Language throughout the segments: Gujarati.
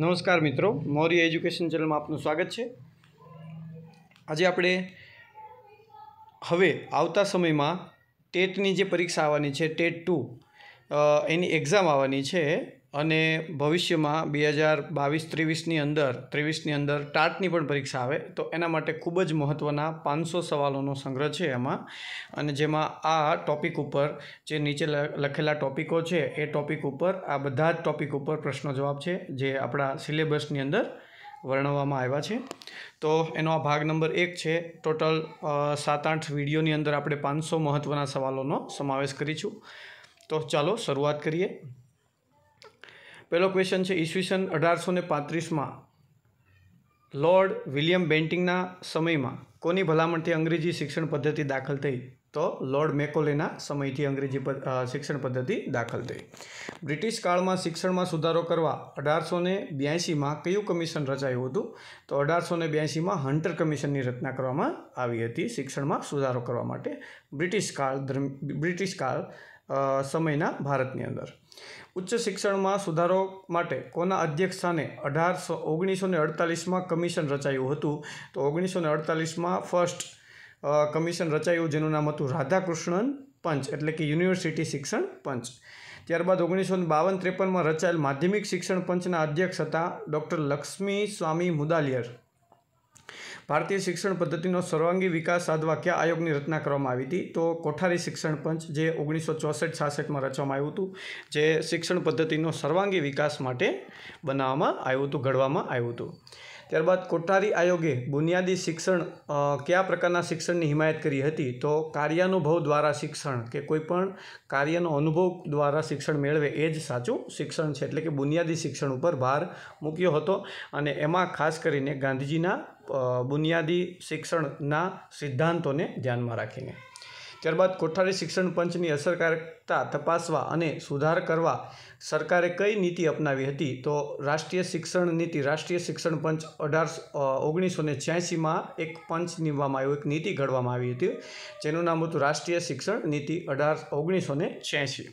નમસ્કાર મિત્રો મોરી એજ્યુકેશન ચેનલમાં આપનું સ્વાગત છે આજે આપણે હવે આવતા સમયમાં ટેટની જે પરીક્ષા આવવાની છે ટેટ ટુ એની એક્ઝામ આવવાની છે અને ભવિષ્યમાં બે હજાર બાવીસ ત્રેવીસની અંદર ત્રેવીસની અંદર ટાટની પણ પરીક્ષા આવે તો એના માટે ખૂબ જ મહત્ત્વના પાંચસો સવાલોનો સંગ્રહ છે એમાં અને જેમાં આ ટૉપિક ઉપર જે નીચે લખેલા ટૉપિકો છે એ ટૉપિક ઉપર આ બધા જ ટૉપિક ઉપર પ્રશ્નો જવાબ છે જે આપણા સિલેબસની અંદર વર્ણવવામાં આવ્યા છે તો એનો આ ભાગ નંબર એક છે ટોટલ સાત આઠ વિડીયોની અંદર આપણે પાંચસો મહત્ત્વના સવાલોનો સમાવેશ કરીશું તો ચાલો શરૂઆત કરીએ પહેલો ક્વેશ્ચન છે ઈસવીસન અઢારસો ને પાંત્રીસમાં લોર્ડ વિલિયમ બેન્ટિંગના સમયમાં કોની ભલામણથી અંગ્રેજી શિક્ષણ પદ્ધતિ દાખલ થઈ તો લોર્ડ મેકોલેના સમયથી અંગ્રેજી શિક્ષણ પદ્ધતિ દાખલ થઈ બ્રિટિશ કાળમાં શિક્ષણમાં સુધારો કરવા અઢારસો ને બ્યાસીમાં કયું કમિશન રચાયું હતું તો અઢારસો ને બ્યાસીમાં હન્ટર કમિશનની રચના કરવામાં આવી હતી શિક્ષણમાં સુધારો કરવા માટે બ્રિટિશ કાળ બ્રિટિશ કાળ સમયના ભારતની અંદર ઉચ્ચ શિક્ષણમાં સુધારો માટે કોના અધ્યક્ષ સ્થાને અઢારસો ઓગણીસો ને અડતાલીસમાં કમિશન રચાયું હતું તો ઓગણીસો ને અડતાલીસમાં ફર્સ્ટ કમિશન રચાયું જેનું નામ હતું રાધાકૃષ્ણન પંચ એટલે કે યુનિવર્સિટી શિક્ષણ પંચ ત્યારબાદ ઓગણીસો બાવન ત્રેપનમાં રચાયેલ માધ્યમિક શિક્ષણ પંચના અધ્યક્ષ હતા ડૉક્ટર લક્ષ્મી સ્વામી મુદાલિયર ભારતીય શિક્ષણ પદ્ધતિનો સર્વાંગી વિકાસ સાધવા કયા આયોગની રચના કરવામાં આવી હતી તો કોઠારી શિક્ષણ પંચ જે ઓગણીસો ચોસઠ છાસઠમાં રચવામાં આવ્યું હતું જે શિક્ષણ પદ્ધતિનો સર્વાંગી વિકાસ માટે બનાવવામાં આવ્યું હતું ઘડવામાં આવ્યું હતું ત્યારબાદ કોઠારી આયોગે બુનિયાદી શિક્ષણ કયા પ્રકારના શિક્ષણની હિમાયત કરી હતી તો કાર્યાનુભવ દ્વારા શિક્ષણ કે કોઈપણ કાર્યનો અનુભવ દ્વારા શિક્ષણ મેળવે એ જ સાચું શિક્ષણ છે એટલે કે બુનિયાદી શિક્ષણ ઉપર ભાર મૂક્યો હતો અને એમાં ખાસ કરીને ગાંધીજીના બુનિયાદી શિક્ષણના સિદ્ધાંતોને ધ્યાનમાં રાખીને ત્યારબાદ કોઠારી શિક્ષણ પંચની અસરકારકતા તપાસવા અને સુધાર કરવા સરકારે કઈ નીતિ અપનાવી હતી તો રાષ્ટ્રીય શિક્ષણ નીતિ રાષ્ટ્રીય શિક્ષણ પંચ અઢારસો ઓગણીસો ને છ્યાસીમાં એક પંચ નીમવામાં આવ્યું એક નીતિ ઘડવામાં આવી હતી જેનું નામ હતું રાષ્ટ્રીય શિક્ષણ નીતિ અઢાર ઓગણીસો ને છ્યાસી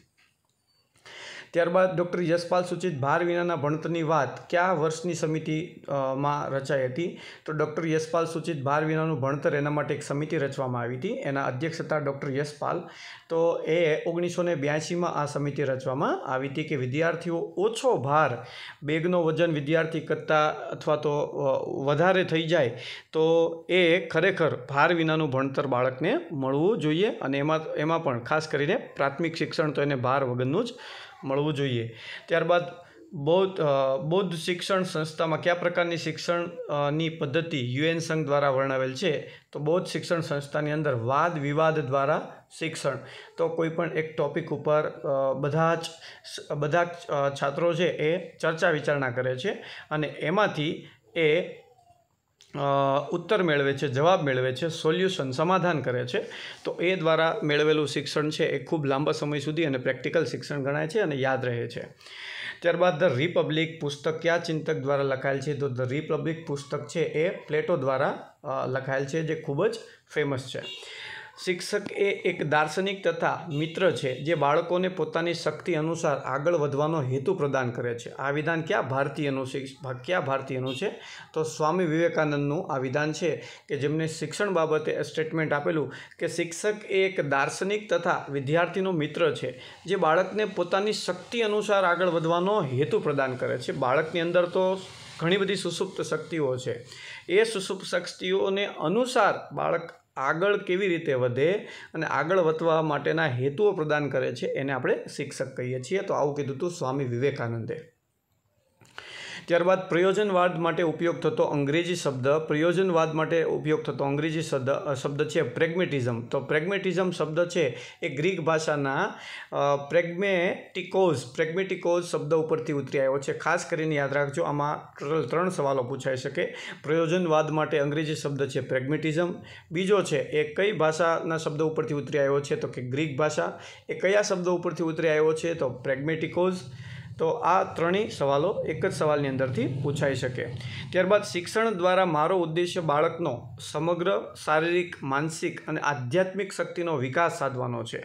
ત્યારબાદ ડૉક્ટર યશપાલ સૂચિત ભાર વિનાના ભણતરની વાત કયા વર્ષની સમિતિમાં રચાઈ હતી તો ડૉક્ટર યશપાલ સૂચિત ભાર વિનાનું ભણતર એના માટે એક સમિતિ રચવામાં આવી હતી એના અધ્યક્ષ હતા ડૉક્ટર યશપાલ તો એ ઓગણીસો ને બ્યાસીમાં આ સમિતિ રચવામાં આવી હતી કે વિદ્યાર્થીઓ ઓછો ભાર બેગનો વજન વિદ્યાર્થી કરતાં અથવા તો વધારે થઈ જાય તો એ ખરેખર ભાર વિનાનું ભણતર બાળકને મળવું જોઈએ અને એમાં એમાં પણ ખાસ કરીને પ્રાથમિક શિક્ષણ તો એને ભાર વગરનું જ મળવું જોઈએ ત્યારબાદ બૌદ્ધ બૌદ્ધ શિક્ષણ સંસ્થામાં કયા પ્રકારની શિક્ષણની પદ્ધતિ યુએન સંઘ દ્વારા વર્ણવેલ છે તો બૌદ્ધ શિક્ષણ સંસ્થાની અંદર વાદ વિવાદ દ્વારા શિક્ષણ તો કોઈ પણ એક ટૉપિક ઉપર બધા જ બધા છાત્રો છે એ ચર્ચા વિચારણા કરે છે અને એમાંથી એ ઉત્તર મેળવે છે જવાબ મેળવે છે સોલ્યુશન સમાધાન કરે છે તો એ દ્વારા મેળવેલું શિક્ષણ છે એ ખૂબ લાંબા સમય સુધી અને પ્રેક્ટિકલ શિક્ષણ ગણાય છે અને યાદ રહે છે ત્યારબાદ ધ રિપબ્લિક પુસ્તક કયા ચિંતક દ્વારા લખાયેલ છે તો ધ રિપબ્લિક પુસ્તક છે એ પ્લેટો દ્વારા લખાયેલ છે જે ખૂબ જ ફેમસ છે શિક્ષક એ એક દાર્શનિક તથા મિત્ર છે જે બાળકોને પોતાની શક્તિ અનુસાર આગળ વધવાનો હેતુ પ્રદાન કરે છે આ વિધાન ક્યાં ભારતીયનું ક્યાં ભારતીયનું છે તો સ્વામી વિવેકાનંદનું આ વિધાન છે કે જેમને શિક્ષણ બાબતે સ્ટેટમેન્ટ આપેલું કે શિક્ષક એ એક દાર્શનિક તથા વિદ્યાર્થીનો મિત્ર છે જે બાળકને પોતાની શક્તિ અનુસાર આગળ વધવાનો હેતુ પ્રદાન કરે છે બાળકની અંદર તો ઘણી બધી સુસુપ્ત શક્તિઓ છે એ સુસુપ્ત શક્તિઓને અનુસાર બાળક આગળ કેવી રીતે વધે અને આગળ વધવા માટેના હેતુઓ પ્રદાન કરે છે એને આપણે શિક્ષક કહીએ છીએ તો આવું કીધું હતું સ્વામી વિવેકાનંદે ત્યારબાદ પ્રયોજનવાદ માટે ઉપયોગ થતો અંગ્રેજી શબ્દ પ્રયોજનવાદ માટે ઉપયોગ થતો અંગ્રેજી શબ્દ શબ્દ છે પ્રેગ્મેટિઝમ તો પ્રેગ્મેટિઝમ શબ્દ છે એ ગ્રીક ભાષાના પ્રેગ્મેટિકોઝ પ્રેગ્મેટિકોઝ શબ્દ ઉપરથી ઉતરી આવ્યો છે ખાસ કરીને યાદ રાખજો આમાં ટોટલ ત્રણ સવાલો પૂછાઈ શકે પ્રયોજનવાદ માટે અંગ્રેજી શબ્દ છે પ્રેગ્મેટિઝમ બીજો છે એ કઈ ભાષાના શબ્દ ઉપરથી ઉતરી આવ્યો છે તો કે ગ્રીક ભાષા એ કયા શબ્દ ઉપરથી ઉતરી આવ્યો છે તો પ્રેગ્મેટિકોઝ તો આ ત્રણેય સવાલો એક જ સવાલની અંદરથી પૂછાઈ શકે ત્યારબાદ શિક્ષણ દ્વારા મારો ઉદ્દેશ્ય બાળકનો સમગ્ર શારીરિક માનસિક અને આધ્યાત્મિક શક્તિનો વિકાસ સાધવાનો છે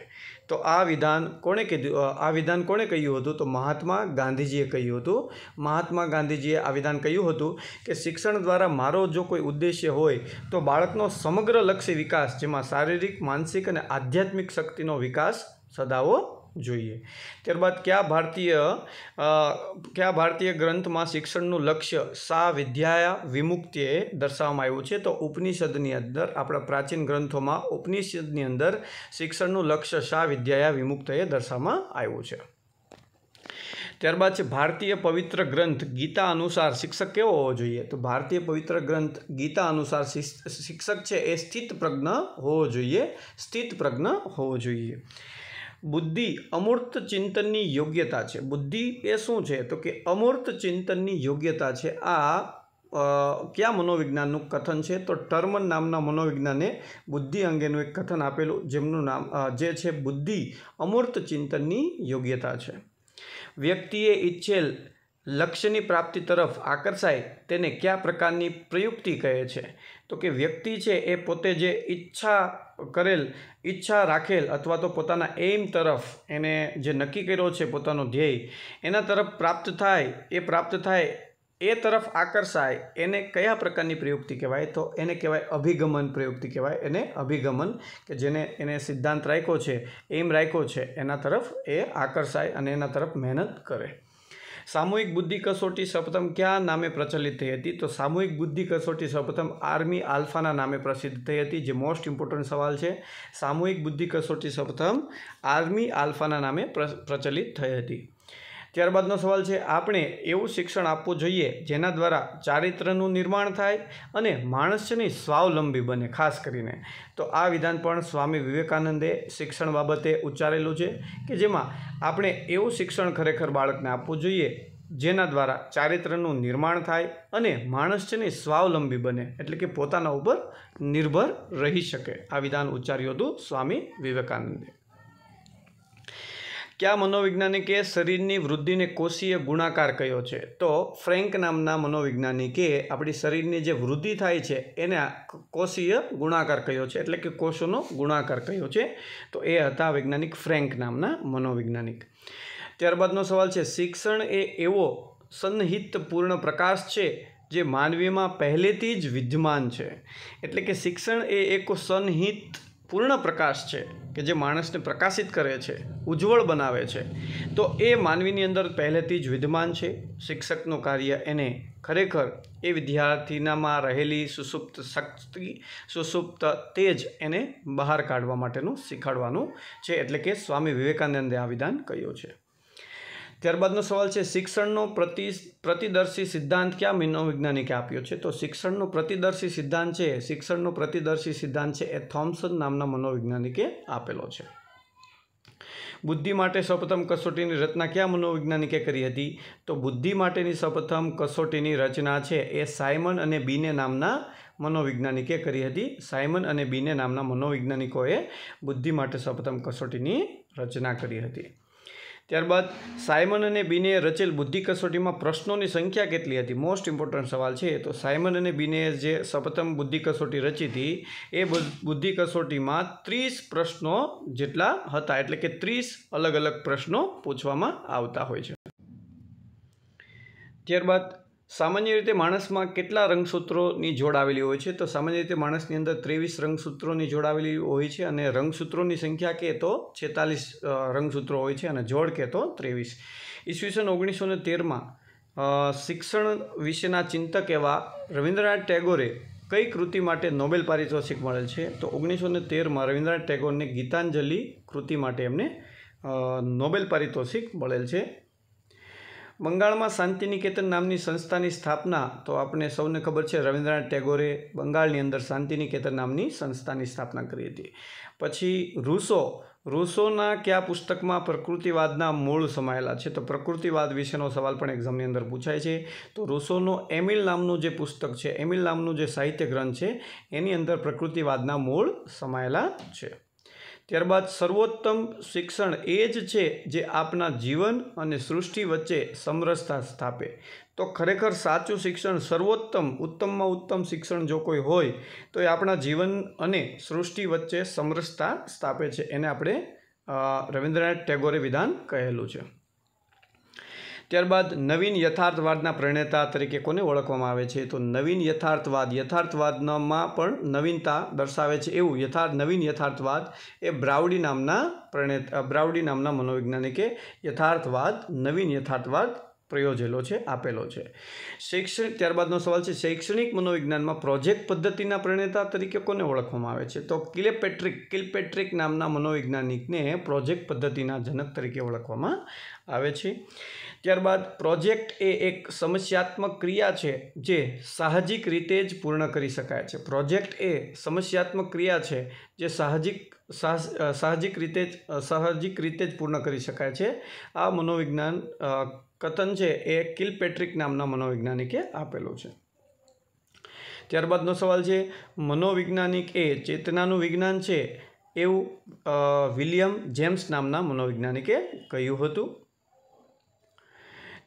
તો આ વિધાન કોણે કીધું આ વિધાન કોણે કહ્યું હતું તો મહાત્મા ગાંધીજીએ કહ્યું હતું મહાત્મા ગાંધીજીએ આ વિધાન કહ્યું હતું કે શિક્ષણ દ્વારા મારો જો કોઈ ઉદ્દેશ્ય હોય તો બાળકનો સમગ્ર લક્ષી વિકાસ જેમાં શારીરિક માનસિક અને આધ્યાત્મિક શક્તિનો વિકાસ સદાવો જોઈએ ત્યારબાદ કયા ભારતીય કયા ભારતીય ગ્રંથમાં શિક્ષણનું લક્ષ્ય સા વિદ્યાયા વિમુક્તિએ દર્શાવવામાં આવ્યું છે તો ઉપનિષદની અંદર આપણા પ્રાચીન ગ્રંથોમાં ઉપનિષદની અંદર શિક્ષણનું લક્ષ્ય સા વિદ્યાયા વિમુક્તએ દર્શાવવામાં આવ્યું છે ત્યારબાદ છે ભારતીય પવિત્ર ગ્રંથ ગીતા અનુસાર શિક્ષક કેવો હોવો જોઈએ તો ભારતીય પવિત્ર ગ્રંથ ગીતા અનુસાર શિક્ષક છે એ સ્થિત પ્રજ્ઞ હોવો જોઈએ સ્થિત પ્રજ્ઞ હોવો જોઈએ બુદ્ધિ અમૂર્ત ચિંતનની યોગ્યતા છે બુદ્ધિ એ શું છે તો કે અમૂર્ત ચિંતનની યોગ્યતા છે આ કયા મનોવિજ્ઞાનનું કથન છે તો ટર્મન નામના મનોવિજ્ઞાને બુદ્ધિ અંગેનું એક કથન આપેલું જેમનું નામ જે છે બુદ્ધિ અમૂર્ત ચિંતનની યોગ્યતા છે વ્યક્તિએ ઈચ્છેલ લક્ષ્યની પ્રાપ્તિ તરફ આકર્ષાય તેને કયા પ્રકારની પ્રયુક્તિ કહે છે તો કે વ્યક્તિ છે એ પોતે જે ઈચ્છા કરેલ ઈચ્છા રાખેલ અથવા તો પોતાના એઇમ તરફ એને જે નક્કી કર્યો છે પોતાનો ધ્યેય એના તરફ પ્રાપ્ત થાય એ પ્રાપ્ત થાય એ તરફ આકર્ષાય એને કયા પ્રકારની પ્રયુક્તિ કહેવાય તો એને કહેવાય અભિગમન પ્રયુક્તિ કહેવાય એને અભિગમન કે જેને એને સિદ્ધાંત રાખ્યો છે એમ રાખ્યો છે એના તરફ એ આકર્ષાય અને એના તરફ મહેનત કરે સામૂહિક બુદ્ધિ કસોટી સૌપ્રથમ ક્યાં નામે પ્રચલિત થઈ હતી તો સામૂહિક બુદ્ધિ કસોટી સૌપ્રથમ આર્મી આલ્ફાના નામે પ્રસિદ્ધ થઈ હતી જે મોસ્ટ ઇમ્પોર્ટન્ટ સવાલ છે સામૂહિક બુદ્ધિ કસોટી સૌપ્રથમ આર્મી આલ્ફાના નામે પ્રચલિત થઈ હતી ત્યારબાદનો સવાલ છે આપણે એવું શિક્ષણ આપવું જોઈએ જેના દ્વારા ચારિત્રનું નિર્માણ થાય અને માણસની સ્વાવલંબી બને ખાસ કરીને તો આ વિધાન પણ સ્વામી વિવેકાનંદે શિક્ષણ બાબતે ઉચ્ચારેલું છે કે જેમાં આપણે એવું શિક્ષણ ખરેખર બાળકને આપવું જોઈએ જેના દ્વારા ચારિત્રનું નિર્માણ થાય અને માણસ છે સ્વાવલંબી બને એટલે કે પોતાના ઉપર નિર્ભર રહી શકે આ વિધાન ઉચ્ચાર્યું હતું સ્વામી વિવેકાનંદે કયા મનોવૈજ્ઞાનિકે શરીરની વૃદ્ધિને કોષીય ગુણાકાર કહ્યો છે તો ફ્રેન્ક નામના મનોવૈજ્ઞાનિકે આપણી શરીરની જે વૃદ્ધિ થાય છે એને કોષીય ગુણાકાર કહ્યો છે એટલે કે કોષોનો ગુણાકાર કહ્યો છે તો એ હતા વૈજ્ઞાનિક ફ્રેન્ક નામના મનોવૈજ્ઞાનિક ત્યારબાદનો સવાલ છે શિક્ષણ એ એવો સન્નિહિતપૂર્ણ પ્રકાશ છે જે માનવીમાં પહેલેથી જ વિદ્યમાન છે એટલે કે શિક્ષણ એ એક સનહિત પૂર્ણ પ્રકાશ છે કે જે માણસને પ્રકાશિત કરે છે ઉજ્જવળ બનાવે છે તો એ માનવીની અંદર પહેલેથી જ વિદ્યમાન છે શિક્ષકનું કાર્ય એને ખરેખર એ વિદ્યાર્થીનામાં રહેલી સુસુપ્ત શક્તિ સુસુપ્ત તેજ એને બહાર કાઢવા માટેનું શીખવાડવાનું છે એટલે કે સ્વામી વિવેકાનંદે આ વિધાન કહ્યું છે ત્યારબાદનો સવાલ છે શિક્ષણનો પ્રતિ પ્રતિદર્શી સિદ્ધાંત ક્યાં મનોવૈજ્ઞાનિકે આપ્યો છે તો શિક્ષણનો પ્રતિદર્શી સિદ્ધાંત છે શિક્ષણનો પ્રતિદર્શી સિદ્ધાંત છે એ થોમ્સન નામના મનોવૈજ્ઞાનિકે આપેલો છે બુદ્ધિ માટે સૌપ્રથમ કસોટીની રચના ક્યાં મનોવૈજ્ઞાનિકે કરી હતી તો બુદ્ધિ માટેની સૌપ્રથમ કસોટીની રચના છે એ સાયમન અને બીને નામના મનોવૈજ્ઞાનિકે કરી હતી સાયમન અને બીને નામના મનોવૈજ્ઞાનિકોએ બુદ્ધિ માટે સૌપ્રથમ કસોટીની રચના કરી હતી ત્યારબાદ સાયમન અને બીને રચેલ બુદ્ધિ કસોટીમાં પ્રશ્નોની સંખ્યા કેટલી હતી મોસ્ટ ઇમ્પોર્ટન્ટ સવાલ છે તો સાયમન અને બીને જે સપ્રથમ બુદ્ધિ કસોટી રચી હતી એ બુદ્ધિ કસોટીમાં ત્રીસ પ્રશ્નો જેટલા હતા એટલે કે ત્રીસ અલગ અલગ પ્રશ્નો પૂછવામાં આવતા હોય છે ત્યારબાદ સામાન્ય રીતે માણસમાં કેટલા રંગસૂત્રોની જોડ આવેલી હોય છે તો સામાન્ય રીતે માણસની અંદર ત્રેવીસ રંગસૂત્રોની જોડ આવેલી હોય છે અને રંગસૂત્રોની સંખ્યા કે તો છેતાલીસ રંગસૂત્રો હોય છે અને જોડ કે તો ત્રેવીસ ઈસવીસન ઓગણીસો ને તેરમાં શિક્ષણ વિશેના ચિંતક એવા રવિન્દ્રનાથ ટેગોરે કઈ કૃતિ માટે નોબેલ પારિતોષિક મળેલ છે તો ઓગણીસો ને તેરમાં રવિન્દ્રનાથ ટેગોરને ગીતાંજલિ કૃતિ માટે એમને નોબેલ પારિતોષિક મળેલ છે બંગાળમાં શાંતિ નિકેતન નામની સંસ્થાની સ્થાપના તો આપણે સૌને ખબર છે રવિન્દ્રનાથ ટેગોરે બંગાળની અંદર શાંતિ નિકેતન નામની સંસ્થાની સ્થાપના કરી હતી પછી રૂસો રૂસોના કયા પુસ્તકમાં પ્રકૃતિવાદના મૂળ સમાયેલા છે તો પ્રકૃતિવાદ વિશેનો સવાલ પણ એક્ઝામની અંદર પૂછાય છે તો રૂસોનો એમિલ નામનું જે પુસ્તક છે એમિલ નામનું જે સાહિત્ય ગ્રંથ છે એની અંદર પ્રકૃતિવાદના મૂળ સમાયેલા છે ત્યારબાદ સર્વોત્તમ શિક્ષણ એ જ છે જે આપના જીવન અને સૃષ્ટિ વચ્ચે સમરસતા સ્થાપે તો ખરેખર સાચું શિક્ષણ સર્વોત્તમ ઉત્તમમાં ઉત્તમ શિક્ષણ જો કોઈ હોય તો એ આપણા જીવન અને સૃષ્ટિ વચ્ચે સમરસતા સ્થાપે છે એને આપણે રવિન્દ્રનાથ ટેગોરે વિધાન કહેલું છે ત્યારબાદ નવીન યથાર્થવાદના પ્રણેતા તરીકે કોને ઓળખવામાં આવે છે તો નવીન યથાર્થવાદ યથાર્થવાદમાં પણ નવીનતા દર્શાવે છે એવું યથાર્થ નવીન યથાર્થવાદ એ બ્રાઉડી નામના પ્રણેતા બ્રાઉડી નામના મનોવૈજ્ઞાનિકે યથાર્થવાદ નવીન યથાર્થવાદ પ્રયોજેલો છે આપેલો છે શૈક્ષણિક ત્યારબાદનો સવાલ છે શૈક્ષણિક મનોવિજ્ઞાનમાં પ્રોજેક્ટ પદ્ધતિના પ્રણેતા તરીકે કોને ઓળખવામાં આવે છે તો કિલેપેટ્રિક કિલપેટ્રિક નામના મનોવૈજ્ઞાનિકને પ્રોજેક્ટ પદ્ધતિના જનક તરીકે ઓળખવામાં આવે છે ત્યારબાદ પ્રોજેક્ટ એ એક સમસ્યાત્મક ક્રિયા છે જે સાહજિક રીતે જ પૂર્ણ કરી શકાય છે પ્રોજેક્ટ એ સમસ્યાત્મક ક્રિયા છે જે સાહજિક સાહજિક રીતે જ સાહજિક રીતે જ પૂર્ણ કરી શકાય છે આ મનોવિજ્ઞાન કથન છે એ કિલ પેટ્રિક નામના મનોવૈજ્ઞાનિકે આપેલું છે ત્યારબાદનો સવાલ છે મનોવૈજ્ઞાનિક એ ચેતનાનું વિજ્ઞાન છે એવું વિલિયમ જેમ્સ નામના મનોવૈજ્ઞાનિકે કહ્યું હતું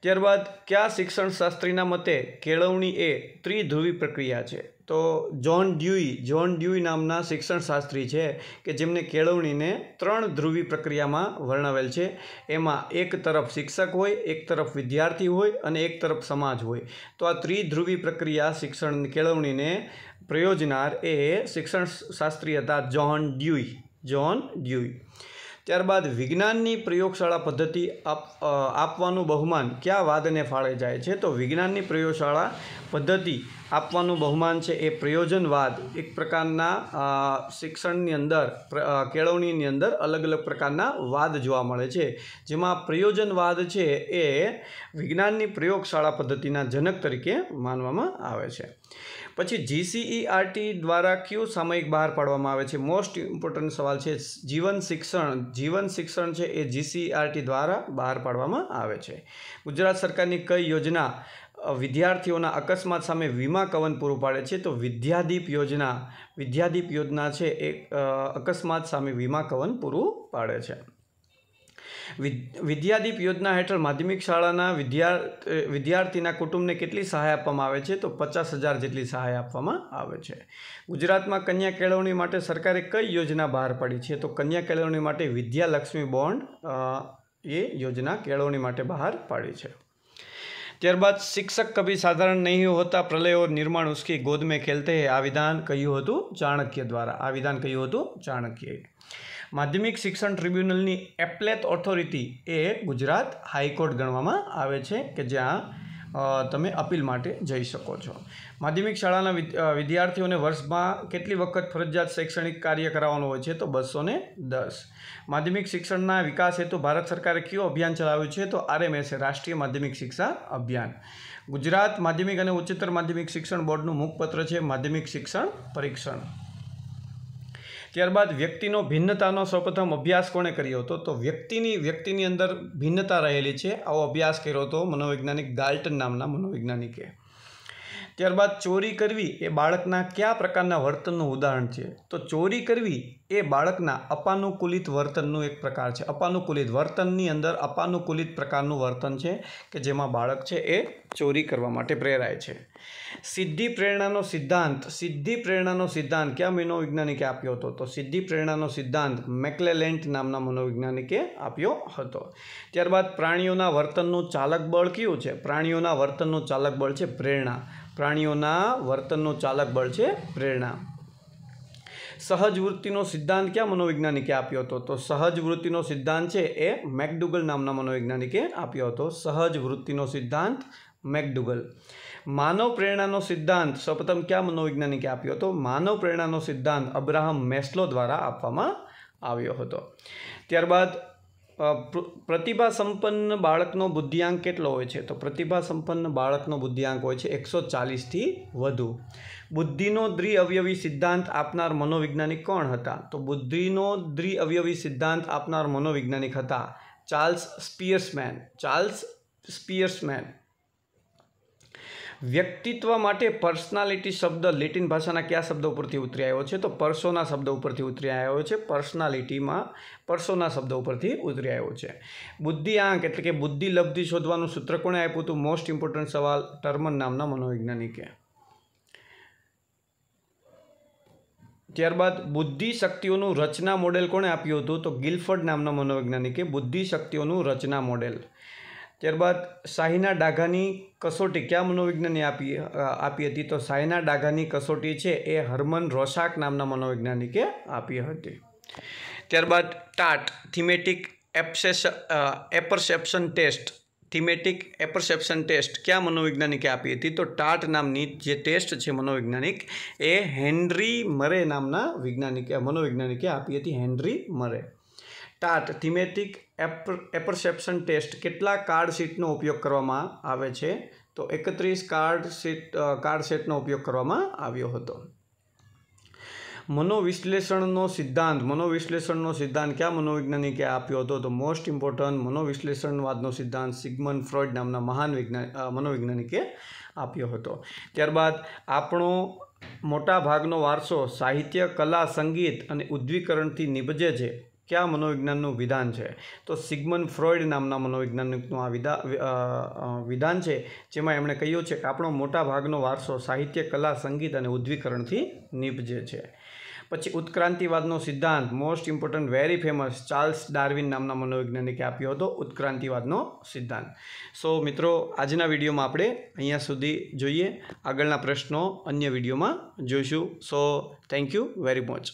ત્યારબાદ કયા શિક્ષણશાસ્ત્રીના મતે કેળવણી એ ત્રિધ્રુવી પ્રક્રિયા છે તો જ્હોન ડ્યુઈ જ્હોન ડ્યુઈ નામના શિક્ષણશાસ્ત્રી છે કે જેમને કેળવણીને ત્રણ ધ્રુવી પ્રક્રિયામાં વર્ણવેલ છે એમાં એક તરફ શિક્ષક હોય એક તરફ વિદ્યાર્થી હોય અને એક તરફ સમાજ હોય તો આ ત્રિધ્રુવી પ્રક્રિયા શિક્ષણ કેળવણીને પ્રયોજનાર એ શિક્ષણશાસ્ત્રી હતા જ્હોન ડ્યુઈ જ્હોન ડ્યુઈ ત્યારબાદ વિજ્ઞાનની પ્રયોગશાળા પદ્ધતિ આપ આપવાનું બહુમાન કયા વાદને ફાળે જાય છે તો વિજ્ઞાનની પ્રયોગશાળા પદ્ધતિ આપવાનું બહુમાન છે એ પ્રયોજનવાદ એક પ્રકારના શિક્ષણની અંદર કેળવણીની અંદર અલગ અલગ પ્રકારના વાદ જોવા મળે છે જેમાં પ્રયોજનવાદ છે એ વિજ્ઞાનની પ્રયોગશાળા પદ્ધતિના જનક તરીકે માનવામાં આવે છે પછી જીસીઈઆરટી e દ્વારા કયો સામયિક બહાર પાડવામાં આવે છે મોસ્ટ ઇમ્પોર્ટન્ટ સવાલ છે જીવન શિક્ષણ જીવન શિક્ષણ છે એ જીસીઈઆરટી e દ્વારા બહાર પાડવામાં આવે છે ગુજરાત સરકારની કઈ યોજના વિદ્યાર્થીઓના અકસ્માત સામે વીમા કવન પૂરું પાડે છે તો વિદ્યાદીપ યોજના વિદ્યાદીપ યોજના છે એ અકસ્માત સામે વીમા કવન પૂરું પાડે છે વિદ્યાદીપ યોજના હેઠળ માધ્યમિક શાળાના વિદ્યા વિદ્યાર્થીના કુટુંબને કેટલી સહાય આપવામાં આવે છે તો પચાસ હજાર જેટલી સહાય આપવામાં આવે છે ગુજરાતમાં કન્યા કેળવણી માટે સરકારે કઈ યોજના બહાર પાડી છે તો કન્યા કેળવણી માટે વિદ્યાલક્ષ્મી બોન્ડ એ યોજના કેળવણી માટે બહાર પાડી છે ત્યારબાદ શિક્ષક કભી સાધારણ નહીં હોતા પ્રલય ઓર નિર્માણ ઉસકી ગોદમે મેં ખેલતે આ વિધાન કહ્યું હતું ચાણક્ય દ્વારા આ વિધાન કહ્યું હતું ચાણક્યએ માધ્યમિક શિક્ષણ ટ્રિબ્યુનલની એપ્લેટ ઓથોરિટી એ ગુજરાત હાઈકોર્ટ ગણવામાં આવે છે કે જ્યાં તમે અપીલ માટે જઈ શકો છો માધ્યમિક શાળાના વિદ્યાર્થીઓને વર્ષમાં કેટલી વખત ફરજિયાત શૈક્ષણિક કાર્ય કરાવવાનું હોય છે તો બસો ને દસ માધ્યમિક શિક્ષણના વિકાસ હેતુ ભારત સરકારે કયું અભિયાન ચલાવ્યું છે તો આરએમએસએ રાષ્ટ્રીય માધ્યમિક શિક્ષા અભિયાન ગુજરાત માધ્યમિક અને ઉચ્ચતર માધ્યમિક શિક્ષણ બોર્ડનું મુખપત્ર છે માધ્યમિક શિક્ષણ પરીક્ષણ ત્યારબાદ વ્યક્તિનો ભિન્નતાનો સૌપ્રથમ અભ્યાસ કોણે કર્યો હતો તો વ્યક્તિની વ્યક્તિની અંદર ભિન્નતા રહેલી છે આવો અભ્યાસ કર્યો હતો મનોવૈજ્ઞાનિક ગાલ્ટન નામના મનોવૈજ્ઞાનિકે ત્યારબાદ ચોરી કરવી એ બાળકના કયા પ્રકારના વર્તનનું ઉદાહરણ છે તો ચોરી કરવી એ બાળકના અપાનુકૂલિત વર્તનનું એક પ્રકાર છે અપાનુકૂલિત વર્તનની અંદર અપાનુકૂલિત પ્રકારનું વર્તન છે કે જેમાં બાળક છે એ ચોરી કરવા માટે પ્રેરાય છે સિદ્ધિ પ્રેરણાનો સિદ્ધાંત સિદ્ધિ પ્રેરણાનો સિદ્ધાંત ક્યાં મનોવૈજ્ઞાનિકે આપ્યો હતો તો સિદ્ધિ પ્રેરણાનો સિદ્ધાંત મેકલેલેન્ટ નામના મનોવૈજ્ઞાનિકે આપ્યો હતો ત્યારબાદ પ્રાણીઓના વર્તનનું ચાલક બળ કયું છે પ્રાણીઓના વર્તનનું ચાલક બળ છે પ્રેરણા પ્રાણીઓના વર્તનનો ચાલક બળ છે પ્રેરણા સહજ વૃત્તિનો સિદ્ધાંત ક્યાં મનોવૈજ્ઞાનિકે આપ્યો હતો તો સહજ વૃત્તિનો સિદ્ધાંત છે એ મેકડુગલ નામના મનોવૈજ્ઞાનિકે આપ્યો હતો સહજ વૃત્તિનો સિદ્ધાંત મેકડુગલ માનવ પ્રેરણાનો સિદ્ધાંત સૌપ્રથમ ક્યાં મનોવૈજ્ઞાનિકે આપ્યો હતો માનવ પ્રેરણાનો સિદ્ધાંત અબ્રાહમ મેસ્લો દ્વારા આપવામાં આવ્યો હતો ત્યારબાદ પ્રતિભા સંપન્ન બાળકનો બુદ્ધિઆંક કેટલો હોય છે તો પ્રતિભા સંપન્ન બાળકનો બુદ્ધિઆંક હોય છે એકસો ચાલીસથી વધુ બુદ્ધિનો દ્વિઅવયવી સિદ્ધાંત આપનાર મનોવૈજ્ઞાનિક કોણ હતા તો બુદ્ધિનો દ્વિઅવયવી સિદ્ધાંત આપનાર મનોવૈજ્ઞાનિક હતા ચાર્લ્સ સ્પિયર્સમેન ચાર્લ્સ સ્પિયર્સમેન વ્યક્તિત્વ માટે પર્સનાલિટી શબ્દ લેટિન ભાષાના કયા શબ્દ ઉપરથી ઉતરી આવ્યો છે તો પર્સોના શબ્દ ઉપરથી ઉતરી આવ્યો છે પર્સનાલિટીમાં પર્સોના શબ્દ ઉપરથી ઉતરી આવ્યો છે બુદ્ધિઆંક એટલે કે બુદ્ધિ લબ્ધિ શોધવાનું સૂત્ર કોણે આપ્યું હતું મોસ્ટ ઇમ્પોર્ટન્ટ સવાલ ટર્મન નામના મનોવૈજ્ઞાનિકે ત્યારબાદ બુદ્ધિ શક્તિઓનું રચના મોડેલ કોણે આપ્યું હતું તો ગિલફર્ડ નામના મનોવૈજ્ઞાનિકે બુદ્ધિ શક્તિઓનું રચના મોડેલ ત્યારબાદ શાહીના ડાઘાની કસોટી ક્યાં મનોવિજ્ઞાની આપી આપી હતી તો શાહીના ડાઘાની કસોટી છે એ હરમન રોશાક નામના મનોવૈજ્ઞાનિકે આપી હતી ત્યારબાદ ટાટ થીમેટિક એપ્સેસ apperception test thematic apperception test ક્યાં મનોવૈજ્ઞાનિકે આપી હતી તો ટાટ નામની જે ટેસ્ટ છે મનોવૈજ્ઞાનિક એ હેનરી મરે નામના વૈજ્ઞાનિકે મનોવૈજ્ઞાનિકે આપી હતી હેનરી મરે કાર્ટ થીમેટિક એપ એપરસેપ્શન ટેસ્ટ કેટલા કાર્ડ શીટનો ઉપયોગ કરવામાં આવે છે તો એકત્રીસ કાર્ડ શીટ કાર્ડ સેટનો ઉપયોગ કરવામાં આવ્યો હતો મનોવિશ્લેષણનો સિદ્ધાંત મનોવિશ્લેષણનો સિદ્ધાંત ક્યાં મનોવૈજ્ઞાનિકે આપ્યો હતો તો મોસ્ટ ઇમ્પોર્ટન્ટ મનોવિશ્લેષણવાદનો સિદ્ધાંત સિગમન ફ્રોઇડ નામના મહાન વિજ્ઞાન મનોવૈજ્ઞાનિકે આપ્યો હતો ત્યારબાદ આપણો મોટાભાગનો વારસો સાહિત્ય કલા સંગીત અને ઉદ્વીકરણથી નિભજે છે કયા મનોવિજ્ઞાનનું વિધાન છે તો સિગમન ફ્રોઇડ નામના મનોવિજ્ઞાનનું આ વિધા વિધાન છે જેમાં એમણે કહ્યું છે કે આપણો મોટા ભાગનો વારસો સાહિત્ય કલા સંગીત અને ઉદ્વીકરણથી નીપજે છે પછી ઉત્ક્રાંતિવાદનો સિદ્ધાંત most important very famous Charles Darwin નામના મનોવૈજ્ઞાનિકે આપ્યો હતો ઉત્ક્રાંતિવાદનો સિદ્ધાંત સો મિત્રો આજના વિડીયોમાં આપણે અહીંયા સુધી જોઈએ આગળના પ્રશ્નો અન્ય વિડીયોમાં જોઈશું so thank you very much